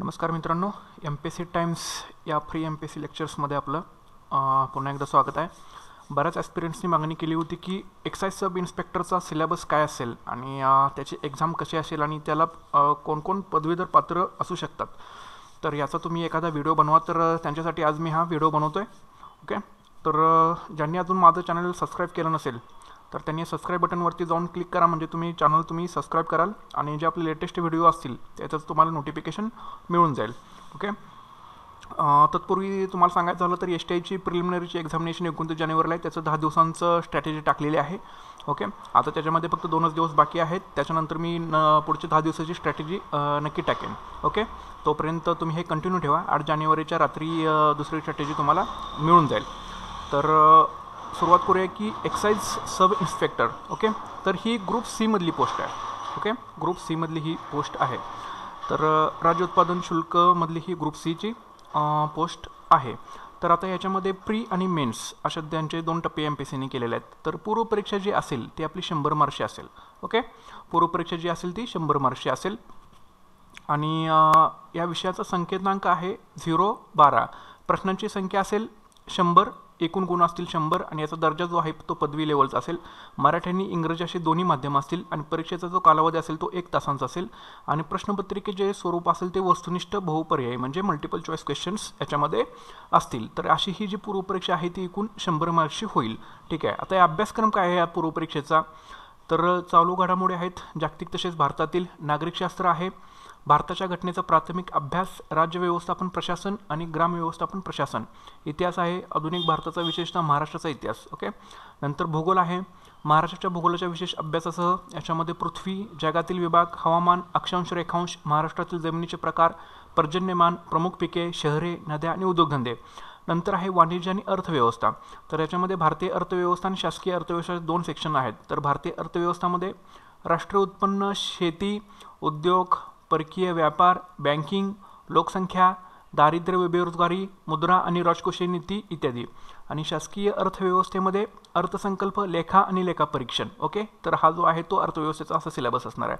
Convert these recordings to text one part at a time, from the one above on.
नमस्कार मित्रांनो M P C Times या फ्री एम पी सी लेक्चर्समध्ये आपलं पुन्हा एकदा स्वागत आहे बऱ्याच ॲस्पिरियंट्सनी मागणी केली होती की एक्साईज सब इन्स्पेक्टरचा सिलेबस काय असेल आणि त्याची एक्झाम कशी असेल आणि त्याला कोणकोण पदवीधर पात्र असू शकतात तर याचा तुम्ही एखादा व्हिडिओ बनवा तर त्यांच्यासाठी आज मी हा व्हिडिओ बनवतो आहे ओके तर ज्यांनी अजून माझं चॅनल सबस्क्राईब केलं नसेल तर त्यांनी सबस्क्राईब बटनवरती जाऊन क्लिक करा म्हणजे तुम्ही चॅनल तुम्ही सबस्क्राईब कराल आणि जे आपले लेटेस्ट व्हिडिओ असतील त्याचंच तुम्हाला नोटिफिकेशन मिळून जाईल ओके तत्पूर्वी तुम्हाला सांगायचं झालं तर एस टी आयची प्रिलिमिनरीची एक्झामिनेशन एकोणतीस जानेवारीला आहे त्याचं दहा दिवसांचं स्ट्रॅटेजी टाकलेली आहे ओके आता त्याच्यामध्ये फक्त दोनच दिवस बाकी आहेत त्याच्यानंतर मी न पुढच्या दहा दिवसाची स्ट्रॅटेजी नक्की टाकेन ओके तोपर्यंत तुम्ही हे कंटिन्यू ठेवा आठ जानेवारीच्या रात्री दुसरी स्ट्रॅटेजी तुम्हाला मिळून जाईल तर सुरुवात करूया की एक्साईज सब इन्स्पेक्टर ओके तर ही ग्रुप सीमधली पोस्ट आहे ओके ग्रुप सीमधली ही पोस्ट आहे तर राज्य उत्पादन शुल्कमधली ही ग्रुप सीची पोस्ट आहे तर आता याच्यामध्ये प्री आणि मेन्स अशा त्यांचे दोन टप्पे एम पी सीने केलेले आहेत तर पूर्वपरीक्षा जी असेल ती आपली शंभर मार्शी असेल ओके पूर्वपरीक्षा जी असेल ती शंभर मार्शी असेल आणि या विषयाचा संकेतांक आहे झिरो बारा प्रश्नांची संख्या असेल शंभर एकूण गुण असतील शंभर आणि याचा दर्जा जो आहे तो पदवी लेवलचा असेल मराठी इंग्रजी असे दोन्ही माध्यम असतील आणि परीक्षेचा जो कालावधी असेल तो एक तासांचा असेल आणि प्रश्नपत्रिके जे स्वरूप असेल ते वस्तुनिष्ठ बहुपर्याय म्हणजे मल्टिपल चॉईस क्वेश्चन्स याच्यामध्ये असतील तर अशी ही जी पूर्वपरीक्षा आहे ती एकूण शंभर मार्क्सची होईल ठीक आहे आता अभ्यासक्रम काय आहे या पूर्वपरीक्षेचा तर चालू घडामोडी आहेत जागतिक तसेच भारतातील नागरिकशास्त्र आहे भारताच्या घटनेचा प्राथमिक अभ्यास राज्य व्यवस्थापन प्रशासन आणि ग्राम व्यवस्थापन प्रशासन इतिहास आहे आधुनिक भारताचा विशेषतः महाराष्ट्राचा इतिहास ओके नंतर भूगोल आहे महाराष्ट्राच्या भूगोलाच्या विशेष अभ्यासासह याच्यामध्ये पृथ्वी जगातील विभाग हवामान अक्षांश रेखांश महाराष्ट्रातील जमिनीचे प्रकार पर्जन्यमान प्रमुख पिके शहरे नद्या आणि उद्योगधंदे नंतर आहे वाणिज्य आणि अर्थव्यवस्था तर याच्यामध्ये भारतीय अर्थव्यवस्था आणि शासकीय अर्थव्यवस्था दोन सेक्शन आहेत तर भारतीय अर्थव्यवस्थामध्ये राष्ट्रीय उत्पन्न शेती उद्योग परकीय व्यापार बँकिंग लोकसंख्या दारिद्र्य बेरोजगारी मुद्रा आणि राजकोषीय नीती इत्यादी आणि शासकीय अर्थव्यवस्थेमध्ये अर्थसंकल्प लेखा आणि लेखा परीक्षण ओके तर हा जो आहे तो अर्थव्यवस्थेचा असा सिलेबस असणार आहे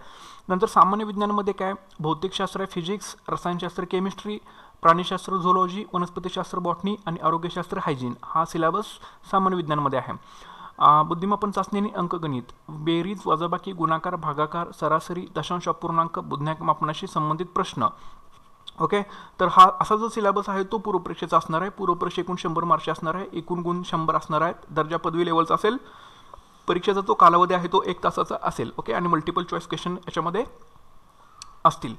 नंतर सामान्य विज्ञानामध्ये काय भौतिकशास्त्र आहे फिजिक्स रसायनशास्त्र केमिस्ट्री प्राणीशास्त्र झोलॉजी वनस्पतीशास्त्र बॉटनी आणि आरोग्यशास्त्र हायजीन हा सिलेबस सामान्य विज्ञानमध्ये आहे बुद्धिमापन चाचणी आणि अंकगणित बेरीज वजाबाकी गुणाकार भागाकार सरासरी दशांश अपूर्णांक बुद्ध्यांक मापनाशी संबंधित प्रश्न ओके तर हा असा जो सिलेबस आहे तो पूर्वपरीक्षेचा असणार आहे पूर्वपरीक्षा एकूण शंभर मार्क्स असणार आहे एकूण गुण शंभर असणार आहेत दर्जा पदवी लेवलचा असेल परीक्षेचा जो कालावधी आहे तो एक तासाचा असेल ओके आणि मल्टिपल चॉईस क्वेश्चन याच्यामध्ये असतील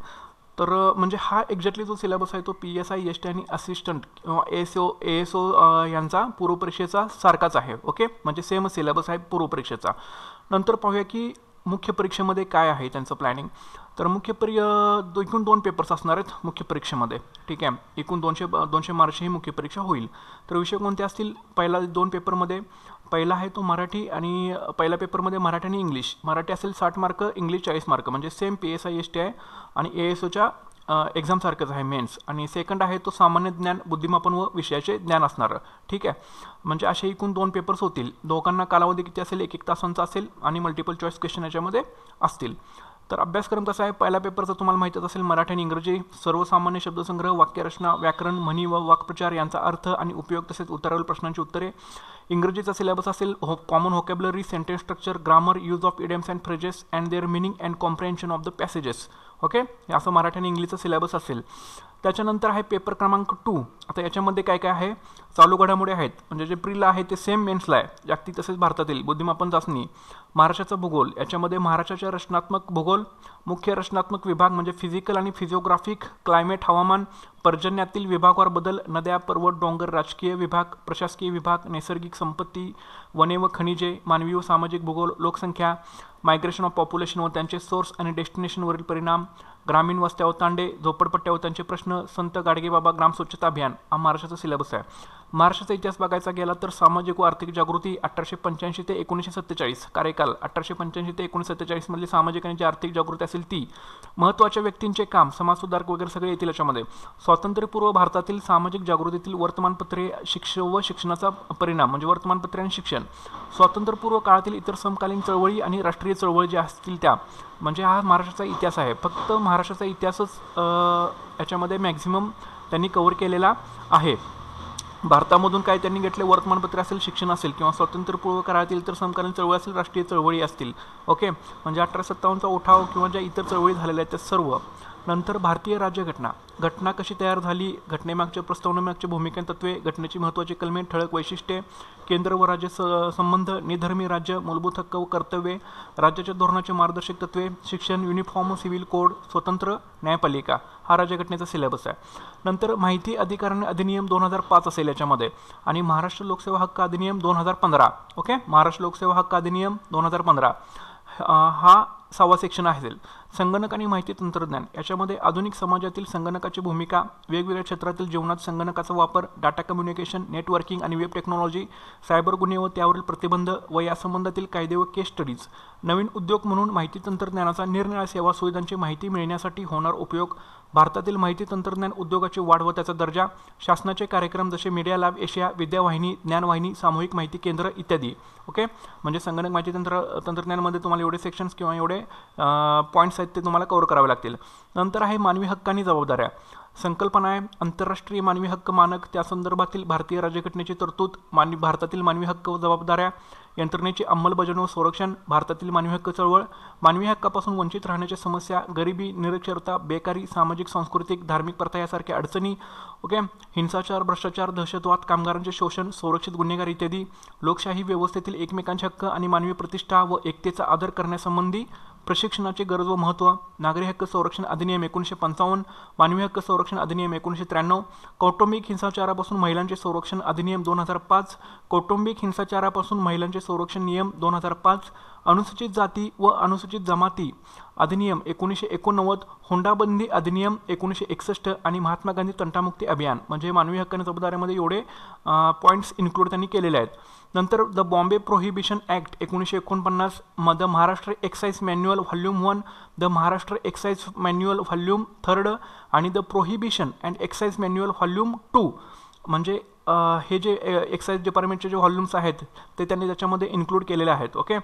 तर म्हणजे हा एक्झॅक्टली जो सिलेबस आहे तो P S I S T आणि असिस्टंट किंवा एस ओ एस ओ यांचा पूर्वपरीक्षेचा सारखाच आहे ओके म्हणजे सेम सिलेबस आहे पूर्वपरीक्षेचा नंतर पाहूया की मुख्य परीक्षेमध्ये काय आहे त्यांचं प्लॅनिंग तर मुख्य परि एकूण दोन पेपर्स असणार आहेत मुख्य परीक्षेमध्ये ठीक आहे एकूण दोनशे दोनशे मार्च ही मुख्य परीक्षा होईल तर विषय कोणते असतील पहिला दोन पेपरमध्ये पहिला आहे तो मराठी आणि पहिल्या पेपरमध्ये मराठी आणि इंग्लिश मराठी असेल साठ मार्क इंग्लिश चाळीस मार्क म्हणजे same P S I S T आहे आणि ए एस ओच्या एक्झामसारखंच आहे मेन्स आणि सेकंड आहे तो सामान्य ज्ञान बुद्धिमापन व विषयाचे ज्ञान असणारं ठीक आहे म्हणजे असे एकूण दोन पेपर्स होतील दोघांना कालावधी किती असेल एक एक तासांचा असेल आणि मल्टिपल चॉईस क्वेश्चन याच्यामध्ये असतील तर अभ्यासक्रम कसा आहे पहिला पेपरचा तुम्हाला माहितीच असेल मराठी आणि इंग्रजी सर्वसामान्य शब्दसंग्रह वाक्यरचना व्याकरण म्हणी व वाक्प्रचार यांचा अर्थ आणि उपयोग तसेच उत्तरावरील प्रश्नांची उत्तरे इंग्रजीचा सिलेबस असेल हो common vocabulary sentence structure grammar use of idioms and phrases and their meaning and comprehension of the passages okay असं मराठी आणि इंग्लिशचा सिलेबस असेल त्याच्यानंतर आहे पेपर क्रमांक टू आता याच्यामध्ये काय काय आहे चालू घडामोडी आहेत म्हणजे जे प्रीला आहे ते सेम मेन्सला आहे जागतिक तसेच भारतातील बुद्धिमापन चाचणी महाराष्ट्राचा भूगोल याच्यामध्ये महाराष्ट्राच्या रचनात्मक भूगोल मुख्य रचनात्मक विभाग म्हणजे फिजिकल आणि फिजिओग्राफिक क्लायमेट हवामान पर्जन्यातील विभागवार बदल नद्या पर्वत डोंगर राजकीय विभाग प्रशासकीय विभाग नैसर्गिक संपत्ती वने व खनिजे मानवी व सामाजिक भूगोल लोकसंख्या मायग्रेशन ऑफ पॉप्युलेशन व त्यांचे सोर्स आणि डेस्टिनेशनवरील परिणाम ग्रामीण वस्त्यावर तांडे झोपडपट्ट्यावर त्यांचे प्रश्न संत गाडगेबाबा ग्राम स्वच्छता अभियान हा महाराष्ट्राचा सिलेबस आहे महाराष्ट्राचा इतिहास बघायचा गेला तर सामाजिक व आर्थिक जागृती अठराशे पंच्याऐंशी ते एकोणीसशे सत्तेचाळीस कार्यकाल अठराशे पंच्याऐंशी ते एकोणीसशे सत्तेचाळीसमधली सामाजिक आणि जी आर्थिक जागृती असेल ती महत्त्वाच्या व्यक्तींचे काम समाजसुधारक वगैरे सगळे येतील याच्यामध्ये स्वातंत्र्यपूर्व भारतातील सामाजिक जागृतीतील वर्तमानपत्रे शिक्ष व शिक्षणाचा परिणाम म्हणजे वर्तमानपत्रे आणि शिक्षण स्वातंत्र्यपूर्व काळातील इतर समकालीन चळवळी आणि राष्ट्रीय चळवळ ज्या असतील त्या म्हणजे हा महाराष्ट्राचा इतिहास आहे फक्त महाराष्ट्राचा इतिहासच याच्यामध्ये मॅक्झिमम त्यांनी कवर केलेला आहे भारतामधून काय त्यांनी घेतले वर्तमानपत्र असेल शिक्षण असेल किंवा स्वातंत्र्यपूर्व काळातील तर समकालीन चळवळी असेल राष्ट्रीय चळवळी असतील ओके म्हणजे अठरा सत्तावन्नचा उठाव किंवा ज्या इतर चळवळी झालेल्या आहेत त्या सर्व नंतर भारतीय राज्यघटना घटना कशी तयार झाली घटनेमागच्या प्रस्तावनामागच्या भूमिका तत्वे घटनेची महत्त्वाची कलमे ठळक वैशिष्ट्ये केंद्र व राज्य स संबंध निधर्मी राज्य मूलभूत हक्क व कर्तव्ये राज्याच्या धोरणाचे मार्गदर्शक तत्वे शिक्षण युनिफॉर्म सिव्हिल कोड स्वतंत्र न्यायपालिका हा राज्यघटनेचा सिलेबस आहे नंतर माहिती अधिकार अधिनियम दोन हजार पाच असेल याच्यामध्ये आणि महाराष्ट्र लोकसेवा हक्क अधिनियम दोन हजार पंधरा ओके महाराष्ट्र लोकसेवा हक्क अधिनियम दोन हजार पंधरा हा सहावा सेक्शन असेल संगणक आणि माहिती तंत्रज्ञान याच्यामध्ये आधुनिक समाजातील संगणकाची भूमिका वेगवेगळ्या क्षेत्रातील जीवनात संगणकाचा वापर डाटा कम्युनिकेशन नेटवर्किंग आणि वेब टेक्नॉलॉजी सायबर गुन्हे व त्यावरील प्रतिबंध व यासंबंधातील कायदे व केस स्टडीज नवीन उद्योग म्हणून माहिती तंत्रज्ञानाचा निरनिळ्या सेवा सुविधांची माहिती मिळण्यासाठी होणार उपयोग भारतातील माहिती तंत्रज्ञान उद्योगाची वाढ व त्याचा दर्जा शासनाचे कार्यक्रम जसे मीडिया लॅब एशिया विद्यावाहिनी ज्ञानवाहिनी सामूहिक माहिती केंद्र इत्यादी ओके म्हणजे संगणक माहिती तंत्र तंत्रज्ञानमध्ये तुम्हाला एवढे सेक्शन्स किंवा एवढे पॉईंट्स आहेत ते तुम्हाला कवर करावे लागतील नंतर आहे मानवी हक्कानी जबाबदाऱ्या संकल्पना आहे आंतरराष्ट्रीय मानवी हक्क मानक त्या संदर्भातील भारतीय राज्यघटनेची तरतूद मानवी भारतातील मानवी हक्क जबाबदाऱ्या यंत्रणेची अंमलबजावणी व संरक्षण भारतातील मानवी हक्क चळवळ मानवी हक्कापासून वंचित राहण्याच्या समस्या गरिबी निरक्षरता बेकारी सामाजिक सांस्कृतिक धार्मिक प्रथा यासारख्या अडचणी ओके हिंसाचार भ्रष्टाचार दहशतवाद कामगारांचे शोषण संरक्षित गुन्हेगार इत्यादी लोकशाही व्यवस्थेतील एकमेकांचे हक्क आणि मानवी प्रतिष्ठा व एकतेचा आदर करण्यासंबंधी प्रशिक्षणाची गरज व महत्त्व नागरी हक्क संरक्षण अधिनियम एकोणीसशे पंचावन्न मानवी हक्क संरक्षण अधिनियम एकोणीसशे त्र्याण्णव कौटुंबिक हिंसाचारापासून महिलांचे संरक्षण अधिनियम दोन हजार पाच कौटुंबिक हिंसाचारापासून महिलांचे संरक्षण नियम दोन हजार पाच अनुसूचित जाती व अनुसूचित जमाती अधिनियम एकोणीसशे एकोणनव्वद होंडाबंदी अधिनियम एकोणीसशे एकसष्ट आणि महात्मा गांधी तंटामुक्ती अभियान म्हणजे मानवी हक्कांच्या जबाबदाऱ्यामध्ये एवढे पॉईंट्स इन्क्लूड त्यांनी केलेले आहेत नंतर द बॉम्बे प्रोहिबिशन ॲक्ट एकोणीसशे एकोणपन्नास म the Maharashtra excise manual volume one the Maharashtra excise manual volume third आणि the prohibition and excise manual volume two म्हणजे हे जे एक्साईज डिपार्टमेंटचे जे व्हॉल्यूम्स आहेत ते त्यांनी त्याच्यामध्ये इन्क्लूड केलेले आहेत ओके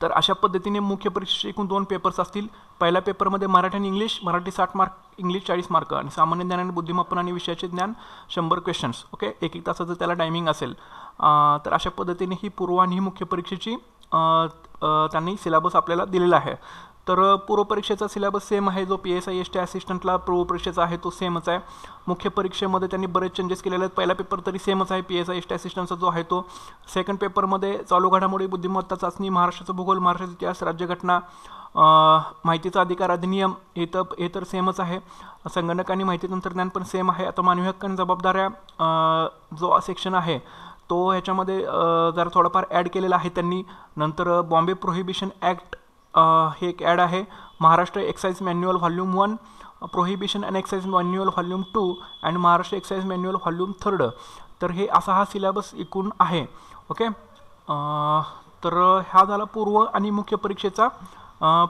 तर अशा पद्धतीने मुख्य परीक्षेचे एकूण दोन पेपर्स असतील पहिल्या पेपरमध्ये मराठी आणि इंग्लिश मराठी साठ मार्क इंग्लिश चाळीस मार्क आणि सामान्य ज्ञान आणि बुद्धिमापन आणि विषयाचे ज्ञान शंभर क्वेश्चन्स ओके एक एक तासाचं त्याला टायमिंग असेल तर अशा पद्धतीने ही पूर्व आणि ही मुख्य परीक्षेची त्यांनी सिलेबस आपल्याला दिलेला आहे तर पूर्वपरीक्षेचा सिलेबस सेम आहे जो P S I S T असिस्टंटला पूर्वपरीक्षेचा आहे तो सेमच आहे मुख्य परीक्षेमध्ये त्यांनी बरेच चेंजेस केलेले आहेत पहिला पेपर तरी सेमच आहे P S I S T असिस्टंटचा जो आहे तो सेकंड पेपरमध्ये चालू घडामोडी बुद्धिमत्ता चाचणी महाराष्ट्राचा भूगोल महाराष्ट्राचा इतिहास राज्यघटना माहितीचा अधिकार अधिनियम हे तर हे तर सेमच आहे संगणक आणि माहिती तंत्रज्ञान पण सेम आहे आता मानवी हक्क आणि जबाबदाऱ्या जो सेक्शन आहे तो ह्याच्यामध्ये जरा थोडाफार ॲड केलेला आहे त्यांनी नंतर बॉम्बे प्रोहिबिशन ॲक्ट हे एक ॲड आहे Maharashtra excise manual volume one prohibition and excise manual volume two and Maharashtra excise manual volume third तर हे असा हा सिलेबस एकूण आहे ओके तर हा झाला पूर्व आणि मुख्य परीक्षेचा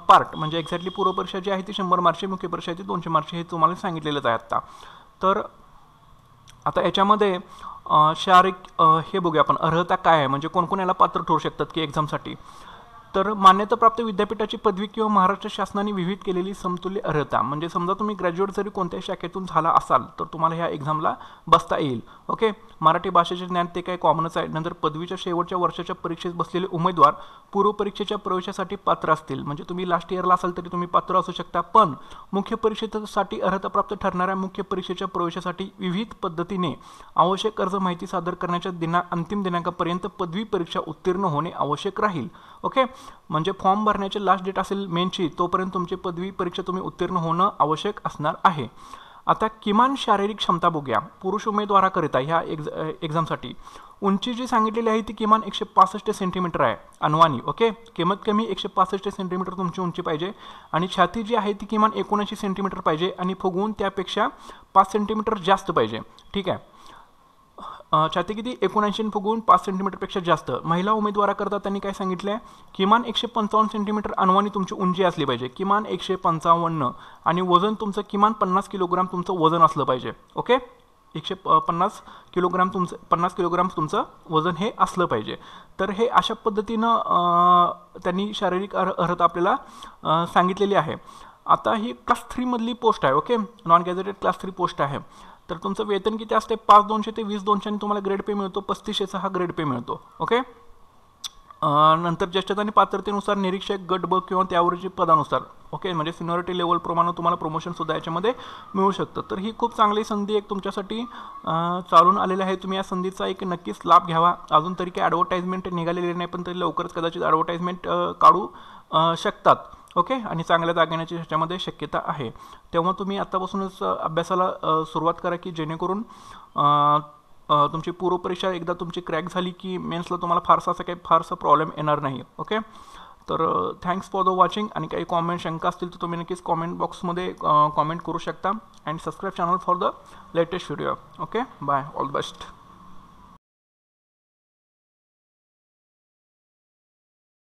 पार्ट म्हणजे एक्झॅक्टली पूर्व परीक्षा जी आहे ती शंभर मार्कची मुख्य परीक्षा आहे ती दोनशे मार्कची हे तुम्हाला सांगितलेलंच आहे आत्ता तर आता याच्यामध्ये शारीरिक हे बघूया आपण अर्हता काय आहे म्हणजे कोणकोण याला पात्र ठरू शकतात की एक्झामसाठी तर मान्यताप्राप्त विद्यापीठाची पदवी किंवा महाराष्ट्र शासनाने विविध केलेली समतुल्य अर्हता म्हणजे समजा तुम्ही ग्रॅज्युएट जरी कोणत्याही शाखेतून झाला असाल तर तुम्हाला ह्या एक्झामला बसता येईल ओके मराठी भाषेचे ज्ञान ते काय कॉमनच आहे नंतर पदवीच्या शेवटच्या वर्षाच्या परीक्षेत बसलेले उमेदवार पूर्व परीक्षेच्या प्रवेशासाठी पात्र असतील म्हणजे तुम्ही लास्ट इयरला असाल तरी तुम्ही पात्र असू शकता पण मुख्य परीक्षेसाठी अर्हताप्राप्त ठरणाऱ्या मुख्य परीक्षेच्या प्रवेशासाठी विविध पद्धतीने आवश्यक अर्ज माहिती सादर करण्याच्या दिना अंतिम दिनांकापर्यंत पदवी परीक्षा उत्तीर्ण होणे आवश्यक राहील ओके म्हणजे फॉर्म भरण्याची लास्ट डेट असेल मेनची तोपर्यंत तुमची पदवी परीक्षा तुम्ही उत्तीर्ण होणं आवश्यक असणार आहे आता किमान शारीरिक क्षमता बघूया पुरुष उमेदवाराकरिता ह्या एक्झ एक्झामसाठी उंची जी सांगितलेली आहे ती किमान एकशे पासष्ट सेंटीमीटर आहे अनवानी ओके किंमत कमी एकशे पासष्ट सेंटीमीटर तुमची उंची पाहिजे आणि छाती जी आहे ती किमान एकोणऐंशी सेंटीमीटर पाहिजे आणि फुगवून त्यापेक्षा पाच सेंटीमीटर जास्त पाहिजे ठीक आहे छाती किती एकोणऐंशी फुगून पाच सेंटीमीटरपेक्षा जास्त महिला उमेदवाराकरता त्यांनी काय सांगितलं आहे किमान एकशे पंचावन्न सेंटीमीटर अनवाणी तुमची उंची असली पाहिजे किमान एकशे पंचावन्न आणि वजन तुमचं किमान पन्नास किलोग्राम तुमचं वजन असलं पाहिजे ओके एकशे पन्नास किलोग्राम तुमचं पन्नास किलोग्राम तुमचं वजन हे असलं पाहिजे तर हे अशा पद्धतीनं त्यांनी शारीरिक अर्ह अर्हता आपल्याला सांगितलेली आहे आता ही क्लास थ्रीमधली पोस्ट आहे okay non gazetted class three post आहे तर तुमचं वेतन किती असते पाच दोनशे ते वीस दोनशे आणि तुम्हाला ग्रेड पे मिळतो पस्तीसशेचा हा ग्रेड पे मिळतो ओके नंतर ज्येष्ठता आणि पात्रतेनुसार निरीक्षक गट ब किंवा त्यावरची पदानुसार ओके म्हणजे सिनियॉरिटी लेवलप्रमाणे तुम्हाला प्रमोशनसुद्धा याच्यामध्ये मिळू शकतं तर ही खूप चांगली संधी एक तुमच्यासाठी चालून आलेली आहे तुम्ही या संधीचा एक नक्कीच लाभ घ्यावा अजून तरी काही ॲडव्हर्टाईजमेंट निघालेली नाही पण तरी लवकरच कदाचित ॲडव्हर्टाईजमेंट काढू शकतात ओके आणि चांगल्या जागण्याची ह्याच्यामध्ये शक्यता आहे तेव्हा तुम्ही आत्तापासूनच अभ्यासाला सुरुवात करा की जेणेकरून तुमची पूर्वपरीक्षा एकदा तुमची क्रॅक झाली की मेन्सला तुम्हाला फारसा असा काही फारसा प्रॉब्लेम येणार नाही ओके तर थँक्स फॉर द वॉचिंग आणि काही कॉमेंट शंका असतील तर तुम्ही नक्कीच कॉमेंट बॉक्समध्ये कॉमेंट करू शकता and subscribe channel for the latest video okay bye all best